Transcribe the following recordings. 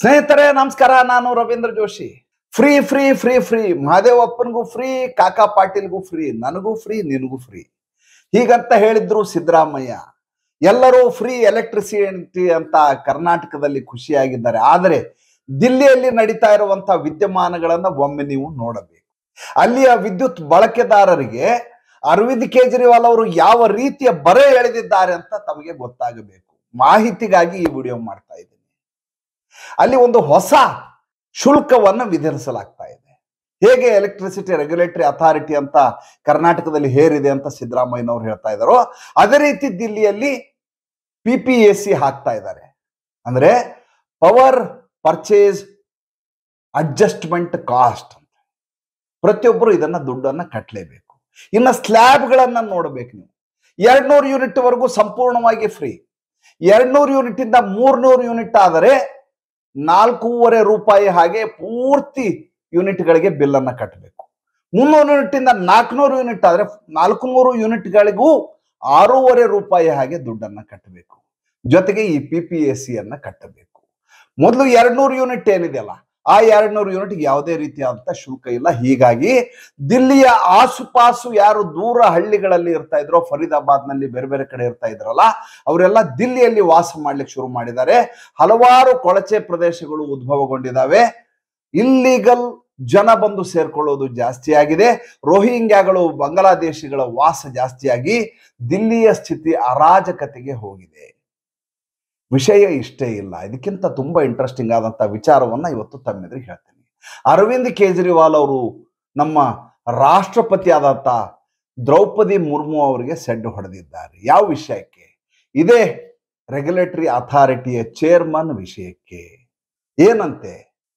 ಸ್ನೇಹಿತರೆ ನಮಸ್ಕಾರ ನಾನು Ravindra Joshi free free free free ಮಹದೇವಪ್ಪನಿಗೂ ಫ್ರೀ ಕಾಕಾ ಪಾಟೀಲ್ಗೂ ಫ್ರೀ ನನಗೂ ಫ್ರೀ ನಿನಗೂ ಫ್ರೀ ಹೀಗಂತ ಹೇಳಿದ್ರು ಸಿದ್ದರಾಮಯ್ಯ ಎಲ್ಲರೂ ಫ್ರೀ ಎಲೆಕ್ಟ್ರಿಸಿಟಿ ಅಂತ ಕರ್ನಾಟಕದಲ್ಲಿ ಖುಷಿಯಾಗಿದ್ದಾರೆ ಆದರೆ ದಿಲ್ಲಿಯಲ್ಲಿ ನಡೀತಾ ಇರುವಂತಹ ವಿದ್ಯಮಾನಗಳನ್ನ ಒಮ್ಮೆ ನೀವು ನೋಡಬೇಕು ಅಲ್ಲಿಯ ವಿದ್ಯುತ್ ಬಳಕೆದಾರರಿಗೆ ಅರವಿಂದ್ ಕೇಜ್ರಿವಾಲ್ ಅವರು ಯಾವ ರೀತಿಯ ಬರೆ ಎಳೆದಿದ್ದಾರೆ ಅಂತ ತಮಗೆ ಗೊತ್ತಾಗಬೇಕು ಮಾಹಿತಿಗಾಗಿ ಈ ವಿಡಿಯೋ ಮಾಡ್ತಾ ಇದ್ದೀನಿ ಅಲ್ಲಿ ಒಂದು ಹೊಸ ಶುಲ್ಕವನ್ನು ವಿಧಿಸಲಾಗ್ತಾ ಇದೆ ಹೇಗೆ ಎಲೆಕ್ಟ್ರಿಸಿಟಿ ರೆಗ್ಯುಲೇಟರಿ ಅಥಾರಿಟಿ ಅಂತ ಕರ್ನಾಟಕದಲ್ಲಿ ಹೇರಿದೆ ಅಂತ ಸಿದ್ದರಾಮಯ್ಯನವರು ಹೇಳ್ತಾ ಇದ್ದಾರೋ ಅದೇ ರೀತಿ ದಿಲ್ಲಿಯಲ್ಲಿ ಪಿ ಪಿ ಸಿ ಹಾಕ್ತಾ ಇದ್ದಾರೆ ಅಂದ್ರೆ ಪವರ್ ಪರ್ಚೇಸ್ ಅಡ್ಜಸ್ಟ್ಮೆಂಟ್ ಕಾಸ್ಟ್ ಅಂತ ಪ್ರತಿಯೊಬ್ಬರು ಇದನ್ನ ದುಡ್ಡನ್ನು ಕಟ್ಟಲೇಬೇಕು ಇನ್ನು ಸ್ಲ್ಯಾಬ್ಗಳನ್ನ ನೋಡಬೇಕು ನೀವು ಎರಡ್ನೂರು ಯೂನಿಟ್ವರೆಗೂ ಸಂಪೂರ್ಣವಾಗಿ ಫ್ರೀ ಎರಡ್ನೂರು ಯೂನಿಟ್ ಇಂದ ಮೂರ್ನೂರು ಯೂನಿಟ್ ಆದರೆ ನಾಲ್ಕೂವರೆ ರೂಪಾಯಿ ಹಾಗೆ ಪೂರ್ತಿ ಯೂನಿಟ್ಗಳಿಗೆ ಬಿಲ್ ಅನ್ನ ಕಟ್ಟಬೇಕು ಮುನ್ನೂರು ಯೂನಿಟ್ ಇಂದ ನಾಲ್ಕುನೂರು ಯೂನಿಟ್ ಆದ್ರೆ ಯೂನಿಟ್ ಯೂನಿಟ್ಗಳಿಗೂ ಆರೂವರೆ ರೂಪಾಯಿ ಹಾಗೆ ದುಡ್ಡನ್ನ ಕಟ್ಟಬೇಕು ಜೊತೆಗೆ ಈ ಪಿ ಪಿ ಎಸ್ ಸಿ ಅನ್ನ ಕಟ್ಟಬೇಕು ಮೊದಲು ಎರಡ್ನೂರು ಯೂನಿಟ್ ಏನಿದೆಯಲ್ಲ ಆ ಎರಡ್ ನೂರು ಯೂನಿಟ್ ಯಾವುದೇ ರೀತಿಯಾದಂತ ಶುಲ್ಕ ಇಲ್ಲ ಹೀಗಾಗಿ ದಿಲ್ಲಿಯ ಆಸುಪಾಸು ಯಾರು ದೂರ ಹಳ್ಳಿಗಳಲ್ಲಿ ಇರ್ತಾ ಇದ್ರು ಫರೀದಾಬಾದ್ ನಲ್ಲಿ ಬೇರೆ ಬೇರೆ ಕಡೆ ಇರ್ತಾ ಇದ್ರಲ್ಲ ಅವರೆಲ್ಲ ದಿಲ್ಲಿಯಲ್ಲಿ ವಾಸ ಮಾಡ್ಲಿಕ್ಕೆ ಶುರು ಮಾಡಿದ್ದಾರೆ ಹಲವಾರು ಕೊಳಚೆ ಪ್ರದೇಶಗಳು ಉದ್ಭವಗೊಂಡಿದ್ದಾವೆ ಇಲ್ಲಿಗಲ್ ಜನ ಬಂದು ಸೇರ್ಕೊಳ್ಳೋದು ಜಾಸ್ತಿ ಆಗಿದೆ ರೋಹಿಂಗ್ಯಾಗಳು ಬಂಗ್ಲಾದೇಶಿಗಳ ವಾಸ ಜಾಸ್ತಿಯಾಗಿ ದಿಲ್ಲಿಯ ಸ್ಥಿತಿ ಅರಾಜಕತೆಗೆ ಹೋಗಿದೆ ವಿಷಯ ಇಷ್ಟೇ ಇಲ್ಲ ಇದಕ್ಕಿಂತ ತುಂಬ ಇಂಟ್ರೆಸ್ಟಿಂಗ್ ಆದಂಥ ವಿಚಾರವನ್ನ ಇವತ್ತು ತಮ್ಮೆದುರು ಹೇಳ್ತೀನಿ ಅರವಿಂದ್ ಕೇಜ್ರಿವಾಲ್ ಅವರು ನಮ್ಮ ರಾಷ್ಟ್ರಪತಿ ಆದಂಥ ದ್ರೌಪದಿ ಮುರ್ಮು ಅವರಿಗೆ ಸೆಡ್ ಹೊಡೆದಿದ್ದಾರೆ ಯಾವ ವಿಷಯಕ್ಕೆ ಇದೇ ರೆಗ್ಯುಲೇಟರಿ ಅಥಾರಿಟಿಯ ಚೇರ್ಮನ್ ವಿಷಯಕ್ಕೆ ಏನಂತೆ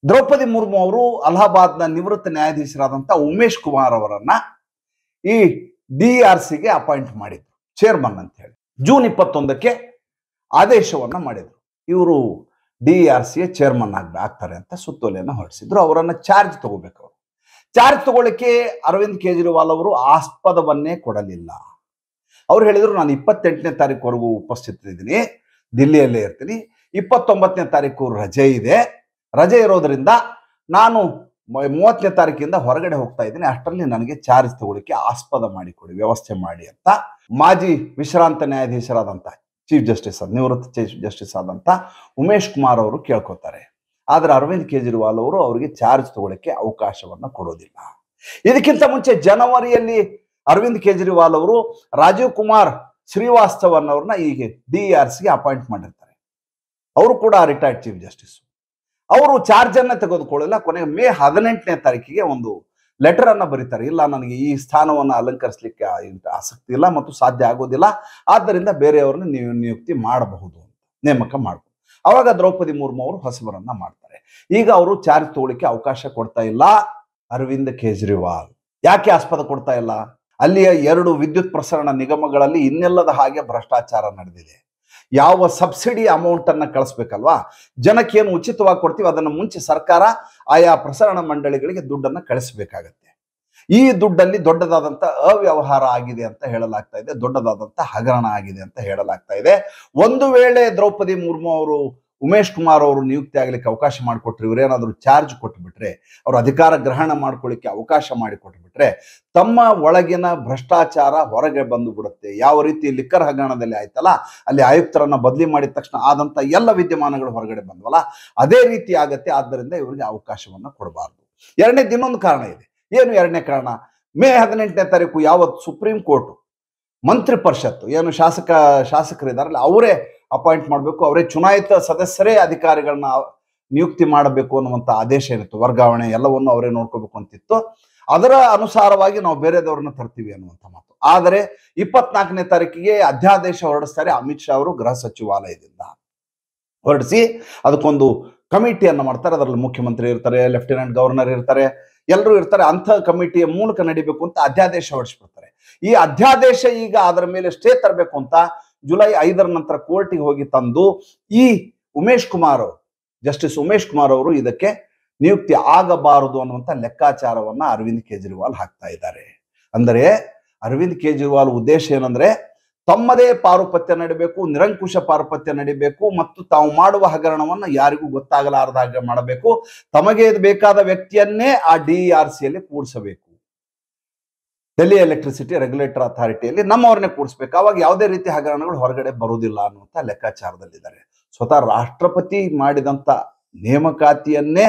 ದ್ರೌಪದಿ ಮುರ್ಮು ಅವರು ಅಲಹಾಬಾದ್ನ ನಿವೃತ್ತ ನ್ಯಾಯಾಧೀಶರಾದಂಥ ಉಮೇಶ್ ಕುಮಾರ್ ಅವರನ್ನ ಈ ಡಿ ಆರ್ ಸಿಗೆ ಅಪಾಯಿಂಟ್ ಮಾಡಿದ್ರು ಚೇರ್ಮನ್ ಅಂತ ಹೇಳಿ ಜೂನ್ ಇಪ್ಪತ್ತೊಂದಕ್ಕೆ ಆದೇಶವನ್ನು ಮಾಡಿದರು ಇವರು ಡಿ ಆರ್ ಸಿಯ ಚೇರ್ಮನ್ ಆಗ ಆಗ್ತಾರೆ ಅಂತ ಸುತ್ತೋಲೆಯನ್ನು ಹೊರಡಿಸಿದ್ರು ಅವರನ್ನು ಚಾರ್ಜ್ ತಗೋಬೇಕು ಅವರು ಚಾರ್ಜ್ ತಗೊಳ್ಳಿಕ್ಕೆ ಅರವಿಂದ್ ಕೇಜ್ರಿವಾಲ್ ಅವರು ಆಸ್ಪದವನ್ನೇ ಕೊಡಲಿಲ್ಲ ಅವ್ರು ಹೇಳಿದರು ನಾನು ಇಪ್ಪತ್ತೆಂಟನೇ ತಾರೀಕುವರೆಗೂ ಉಪಸ್ಥಿತರಿದ್ದೀನಿ ದಿಲ್ಲಿಯಲ್ಲೇ ಇರ್ತೀನಿ ಇಪ್ಪತ್ತೊಂಬತ್ತನೇ ತಾರೀಕು ರಜೆ ಇದೆ ರಜೆ ಇರೋದರಿಂದ ನಾನು ಮೂವತ್ತನೇ ತಾರೀಕಿಂದ ಹೊರಗಡೆ ಹೋಗ್ತಾ ಇದ್ದೀನಿ ಅಷ್ಟರಲ್ಲಿ ನನಗೆ ಚಾರ್ಜ್ ತಗೊಳ್ಳಿಕ್ಕೆ ಆಸ್ಪದ ಮಾಡಿಕೊಡಿ ವ್ಯವಸ್ಥೆ ಮಾಡಿ ಅಂತ ಮಾಜಿ ವಿಶ್ರಾಂತ ನ್ಯಾಯಾಧೀಶರಾದಂಥ ಚೀಫ್ ಜಸ್ಟಿಸ್ ಆದ ನಿವೃತ್ತ ಚೀಫ್ ಜಸ್ಟಿಸ್ ಆದಂತ ಉಮೇಶ್ ಕುಮಾರ್ ಅವರು ಕೇಳ್ಕೊತಾರೆ ಆದ್ರೆ ಅರವಿಂದ್ ಕೇಜ್ರಿವಾಲ್ ಅವರು ಅವರಿಗೆ ಚಾರ್ಜ್ ತಗೊಳಕ್ಕೆ ಅವಕಾಶವನ್ನ ಕೊಡೋದಿಲ್ಲ ಇದಕ್ಕಿಂತ ಮುಂಚೆ ಜನವರಿಯಲ್ಲಿ ಅರವಿಂದ್ ಕೇಜ್ರಿವಾಲ್ ಅವರು ರಾಜೀವ್ ಕುಮಾರ್ ಶ್ರೀವಾಸ್ತವನ್ ಅವ್ರನ್ನ ಈಗ ಡಿ ಆರ್ ಅಪಾಯಿಂಟ್ ಮಾಡಿರ್ತಾರೆ ಅವರು ಕೂಡ ರಿಟೈರ್ಡ್ ಚೀಫ್ ಜಸ್ಟಿಸ್ ಅವರು ಚಾರ್ಜ್ ಅನ್ನ ತೆಗೆದುಕೊಳ್ಳಲ್ಲ ಕೊನೆಗೆ ಮೇ ಹದಿನೆಂಟನೇ ತಾರೀಕಿಗೆ ಒಂದು ಲೆಟರ್ ಅನ್ನ ಬರೀತಾರೆ ಇಲ್ಲ ನನಗೆ ಈ ಸ್ಥಾನವನ್ನು ಅಲಂಕರಿಸಲಿಕ್ಕೆ ಆಸಕ್ತಿ ಇಲ್ಲ ಮತ್ತು ಸಾಧ್ಯ ಆಗೋದಿಲ್ಲ ಆದ್ದರಿಂದ ಬೇರೆಯವ್ರನ್ನ ನೀವು ನಿಯುಕ್ತಿ ಮಾಡಬಹುದು ಅಂತ ನೇಮಕ ಮಾಡಬಹುದು ಅವಾಗ ದ್ರೌಪದಿ ಮುರ್ಮು ಅವರು ಹೊಸಬರನ್ನ ಮಾಡ್ತಾರೆ ಈಗ ಅವರು ಚಾರ್ಜ್ ತೋಳಿಕೆ ಅವಕಾಶ ಕೊಡ್ತಾ ಇಲ್ಲ ಅರವಿಂದ್ ಕೇಜ್ರಿವಾಲ್ ಯಾಕೆ ಆಸ್ಪದ ಕೊಡ್ತಾ ಇಲ್ಲ ಅಲ್ಲಿಯ ಎರಡು ವಿದ್ಯುತ್ ಪ್ರಸರಣ ನಿಗಮಗಳಲ್ಲಿ ಇನ್ನೆಲ್ಲದ ಹಾಗೆ ಭ್ರಷ್ಟಾಚಾರ ನಡೆದಿದೆ ಯಾವ ಸಬ್ಸಿಡಿ ಅಮೌಂಟನ್ನು ಕಳಿಸ್ಬೇಕಲ್ವಾ ಜನಕ್ಕೆ ಏನು ಉಚಿತವಾಗಿ ಕೊಡ್ತೀವಿ ಅದನ್ನು ಮುಂಚೆ ಸರ್ಕಾರ ಆಯಾ ಪ್ರಸರಣ ಮಂಡಳಿಗಳಿಗೆ ದುಡ್ಡನ್ನು ಕಳಿಸ್ಬೇಕಾಗತ್ತೆ ಈ ದುಡ್ಡಲ್ಲಿ ದೊಡ್ಡದಾದಂಥ ಅವ್ಯವಹಾರ ಆಗಿದೆ ಅಂತ ಹೇಳಲಾಗ್ತಾ ಇದೆ ದೊಡ್ಡದಾದಂಥ ಹಗರಣ ಆಗಿದೆ ಅಂತ ಹೇಳಲಾಗ್ತಾ ಇದೆ ಒಂದು ವೇಳೆ ದ್ರೌಪದಿ ಮುರ್ಮು ಅವರು ಉಮೇಶ್ ಕುಮಾರ್ ಅವರು ನಿಯುಕ್ತಿ ಆಗಲಿಕ್ಕೆ ಅವಕಾಶ ಮಾಡಿಕೊಟ್ರೆ ಇವರೇನಾದ್ರೂ ಚಾರ್ಜ್ ಕೊಟ್ಟುಬಿಟ್ರೆ ಅವರು ಅಧಿಕಾರ ಗ್ರಹಣ ಮಾಡ್ಕೊಳ್ಳಿಕ್ಕೆ ಅವಕಾಶ ಮಾಡಿಕೊಟ್ಬಿಟ್ರೆ ತಮ್ಮ ಒಳಗಿನ ಭ್ರಷ್ಟಾಚಾರ ಹೊರಗೆ ಬಂದು ಬಿಡುತ್ತೆ ಯಾವ ರೀತಿ ಲಿಕ್ಕರ್ ಹಗರಣದಲ್ಲಿ ಆಯ್ತಲ್ಲ ಅಲ್ಲಿ ಆಯುಕ್ತರನ್ನ ಬದಲಿ ಮಾಡಿದ ತಕ್ಷಣ ಆದಂಥ ಎಲ್ಲ ವಿದ್ಯಮಾನಗಳು ಹೊರಗಡೆ ಬಂದ್ವಲ್ಲ ಅದೇ ರೀತಿ ಆಗತ್ತೆ ಆದ್ದರಿಂದ ಇವರಿಗೆ ಅವಕಾಶವನ್ನು ಕೊಡಬಾರ್ದು ಎರಡನೇ ದಿನೊಂದು ಕಾರಣ ಇದೆ ಏನು ಎರಡನೇ ಕಾರಣ ಮೇ ಹದಿನೆಂಟನೇ ತಾರೀಕು ಯಾವತ್ತು ಸುಪ್ರೀಂ ಕೋರ್ಟು ಮಂತ್ರಿ ಪರಿಷತ್ತು ಏನು ಶಾಸಕ ಶಾಸಕರಿದ್ದಾರಲ್ಲ ಅವರೇ ಅಪಾಯಿಂಟ್ ಮಾಡಬೇಕು ಅವರೇ ಚುನಾಯಿತ ಸದಸ್ಯರೇ ಅಧಿಕಾರಿಗಳನ್ನ ನಿಯುಕ್ತಿ ಮಾಡಬೇಕು ಅನ್ನುವಂಥ ಆದೇಶ ಇರುತ್ತೆ ವರ್ಗಾವಣೆ ಎಲ್ಲವನ್ನು ಅವರೇ ನೋಡ್ಕೋಬೇಕು ಅಂತಿತ್ತು ಅದರ ಅನುಸಾರವಾಗಿ ನಾವು ಬೇರೆದವ್ರನ್ನ ತರ್ತೀವಿ ಅನ್ನುವಂಥ ಮಾತು ಆದರೆ ಇಪ್ಪತ್ನಾಲ್ಕನೇ ತಾರೀಕಿಗೆ ಅಧ್ಯಾದೇಶ ಹೊರಡಿಸ್ತಾರೆ ಅಮಿತ್ ಶಾ ಅವರು ಗೃಹ ಸಚಿವಾಲಯದಿಂದ ಹೊರಡಿಸಿ ಅದಕ್ಕೊಂದು ಕಮಿಟಿಯನ್ನು ಮಾಡ್ತಾರೆ ಅದರಲ್ಲಿ ಮುಖ್ಯಮಂತ್ರಿ ಇರ್ತಾರೆ ಲೆಫ್ಟಿನೆಂಟ್ ಗವರ್ನರ್ ಇರ್ತಾರೆ ಎಲ್ಲರೂ ಇರ್ತಾರೆ ಅಂಥ ಕಮಿಟಿಯ ಮೂಲಕ ನಡಿಬೇಕು ಅಂತ ಅಧ್ಯಾದೇಶ ಹೊರಡಿಸ್ಬಿಡ್ತಾರೆ ಈ ಅಧ್ಯಾದೇಶ ಈಗ ಅದರ ಮೇಲೆ ಸ್ಟೇ ತರಬೇಕು ಅಂತ ಜುಲೈ ಐದರ ನಂತರ ಕೋರ್ಟಿಗೆ ಹೋಗಿ ತಂದು ಈ ಉಮೇಶ್ ಕುಮಾರ್ ಜಸ್ಟಿಸ್ ಉಮೇಶ್ ಕುಮಾರ್ ಅವರು ಇದಕ್ಕೆ ನಿಯುಕ್ತಿ ಆಗಬಾರದು ಅನ್ನುವಂಥ ಲೆಕ್ಕಾಚಾರವನ್ನ ಅರವಿಂದ್ ಕೇಜ್ರಿವಾಲ್ ಹಾಕ್ತಾ ಇದ್ದಾರೆ ಅಂದರೆ ಅರವಿಂದ್ ಕೇಜ್ರಿವಾಲ್ ಉದ್ದೇಶ ಏನಂದ್ರೆ ತಮ್ಮದೇ ಪಾರುಪತ್ಯ ನಡೀಬೇಕು ನಿರಂಕುಶ ಪಾರುಪತ್ಯ ನಡಿಬೇಕು ಮತ್ತು ತಾವು ಮಾಡುವ ಹಗರಣವನ್ನು ಯಾರಿಗೂ ಗೊತ್ತಾಗಲಾರದ ಹಾಗೆ ಮಾಡಬೇಕು ತಮಗೆ ಬೇಕಾದ ವ್ಯಕ್ತಿಯನ್ನೇ ಆ ಡಿ ಆರ್ ಸಿಯಲ್ಲಿ ಕೂಡಿಸಬೇಕು ಡೆಲ್ಲಿ ಎಲೆಕ್ಟ್ರಿಸಿಟಿ ರೆಗ್ಯುಲೇಟರ್ ಅಥಾರಿಟಿಯಲ್ಲಿ ನಮ್ಮವ್ರನ್ನೇ ಕೂಡಿಸ್ಬೇಕು ಅವಾಗ ಯಾವುದೇ ರೀತಿ ಹಗರಣಗಳು ಹೊರಗಡೆ ಬರುವುದಿಲ್ಲ ಅನ್ನುವಂಥ ಲೆಕ್ಕಾಚಾರದಲ್ಲಿದ್ದಾರೆ ಸ್ವತಃ ರಾಷ್ಟ್ರಪತಿ ಮಾಡಿದಂಥ ನೇಮಕಾತಿಯನ್ನೇ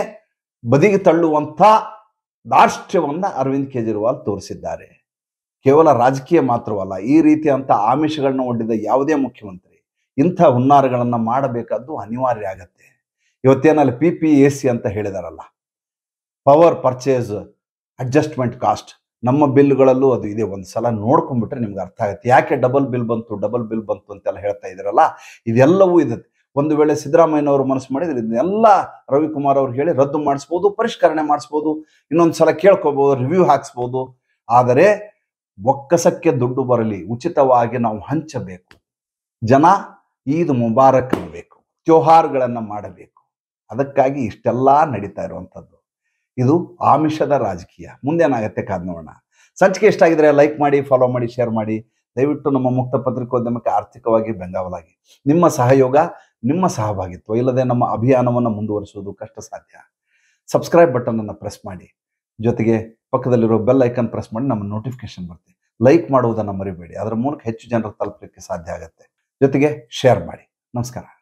ಬದಿಗೆ ತಳ್ಳುವಂಥ ದಾರ್ಷ್ಟ್ಯವನ್ನು ಅರವಿಂದ್ ಕೇಜ್ರಿವಾಲ್ ತೋರಿಸಿದ್ದಾರೆ ಕೇವಲ ರಾಜಕೀಯ ಮಾತ್ರವಲ್ಲ ಈ ರೀತಿಯಂಥ ಆಮಿಷಗಳನ್ನ ಒಡ್ಡಿದ ಯಾವುದೇ ಮುಖ್ಯಮಂತ್ರಿ ಇಂಥ ಹುನ್ನಾರಗಳನ್ನು ಮಾಡಬೇಕಾದ್ದು ಅನಿವಾರ್ಯ ಆಗತ್ತೆ ಇವತ್ತೇನಲ್ಲಿ ಪಿ ಪಿ ಎ ಸಿ ಅಂತ ಹೇಳಿದಾರಲ್ಲ ಪವರ್ ಪರ್ಚೇಸ್ ಅಡ್ಜಸ್ಟ್ಮೆಂಟ್ ಕಾಸ್ಟ್ ನಮ್ಮ ಬಿಲ್ಗಳಲ್ಲೂ ಅದು ಇದೆ ಒಂದು ಸಲ ನೋಡ್ಕೊಂಡ್ಬಿಟ್ರೆ ನಿಮ್ಗೆ ಅರ್ಥ ಆಗುತ್ತೆ ಯಾಕೆ ಡಬಲ್ ಬಿಲ್ ಬಂತು ಡಬಲ್ ಬಿಲ್ ಬಂತು ಅಂತೆಲ್ಲ ಹೇಳ್ತಾ ಇದ್ದೀರಲ್ಲ ಇದೆಲ್ಲವೂ ಇದೆ ಒಂದು ವೇಳೆ ಅವರು ಮನಸ್ಸು ಮಾಡಿದ್ರೆ ಇದನ್ನೆಲ್ಲ ರವಿಕುಮಾರ್ ಅವ್ರಿಗೆ ಹೇಳಿ ರದ್ದು ಮಾಡಿಸ್ಬೋದು ಪರಿಷ್ಕರಣೆ ಮಾಡಿಸ್ಬೋದು ಇನ್ನೊಂದು ಸಲ ಕೇಳ್ಕೊಬೋದು ರಿವ್ಯೂ ಹಾಕಿಸ್ಬೋದು ಆದರೆ ಒಕ್ಕಸಕ್ಕೆ ದುಡ್ಡು ಬರಲಿ ಉಚಿತವಾಗಿ ನಾವು ಹಂಚಬೇಕು ಜನ ಈದ್ ಮುಬಾರಕ್ ಇರಬೇಕು ತ್ಯೋಹಾರ್ಗಳನ್ನು ಮಾಡಬೇಕು ಅದಕ್ಕಾಗಿ ಇಷ್ಟೆಲ್ಲ ನಡೀತಾ ಇರುವಂಥದ್ದು ಇದು ಆಮಿಷದ ರಾಜಕೀಯ ಮುಂದೇನಾಗತ್ತೆ ಕಾದ್ ನೋಡೋಣ ಸಂಚಿಕೆ ಇಷ್ಟ ಆಗಿದ್ರೆ ಲೈಕ್ ಮಾಡಿ ಫಾಲೋ ಮಾಡಿ ಶೇರ್ ಮಾಡಿ ದಯವಿಟ್ಟು ನಮ್ಮ ಮುಕ್ತ ಪತ್ರಿಕೋದ್ಯಮಕ್ಕೆ ಆರ್ಥಿಕವಾಗಿ ಬೆಂಗಾವಲಾಗಿ ನಿಮ್ಮ ಸಹಯೋಗ ನಿಮ್ಮ ಸಹಭಾಗಿತ್ವ ಇಲ್ಲದೆ ನಮ್ಮ ಅಭಿಯಾನವನ್ನು ಮುಂದುವರಿಸುವುದು ಕಷ್ಟ ಸಾಧ್ಯ ಸಬ್ಸ್ಕ್ರೈಬ್ ಬಟನ್ ಅನ್ನು ಪ್ರೆಸ್ ಮಾಡಿ ಜೊತೆಗೆ ಪಕ್ಕದಲ್ಲಿರೋ ಬೆಲ್ ಐಕನ್ ಪ್ರೆಸ್ ಮಾಡಿ ನಮ್ಮ ನೋಟಿಫಿಕೇಶನ್ ಬರುತ್ತೆ ಲೈಕ್ ಮಾಡುವುದನ್ನು ಮರಿಬೇಡಿ ಅದರ ಮೂಲಕ ಹೆಚ್ಚು ಜನರು ತಲುಪಲಿಕ್ಕೆ ಸಾಧ್ಯ ಆಗುತ್ತೆ ಜೊತೆಗೆ ಶೇರ್ ಮಾಡಿ ನಮಸ್ಕಾರ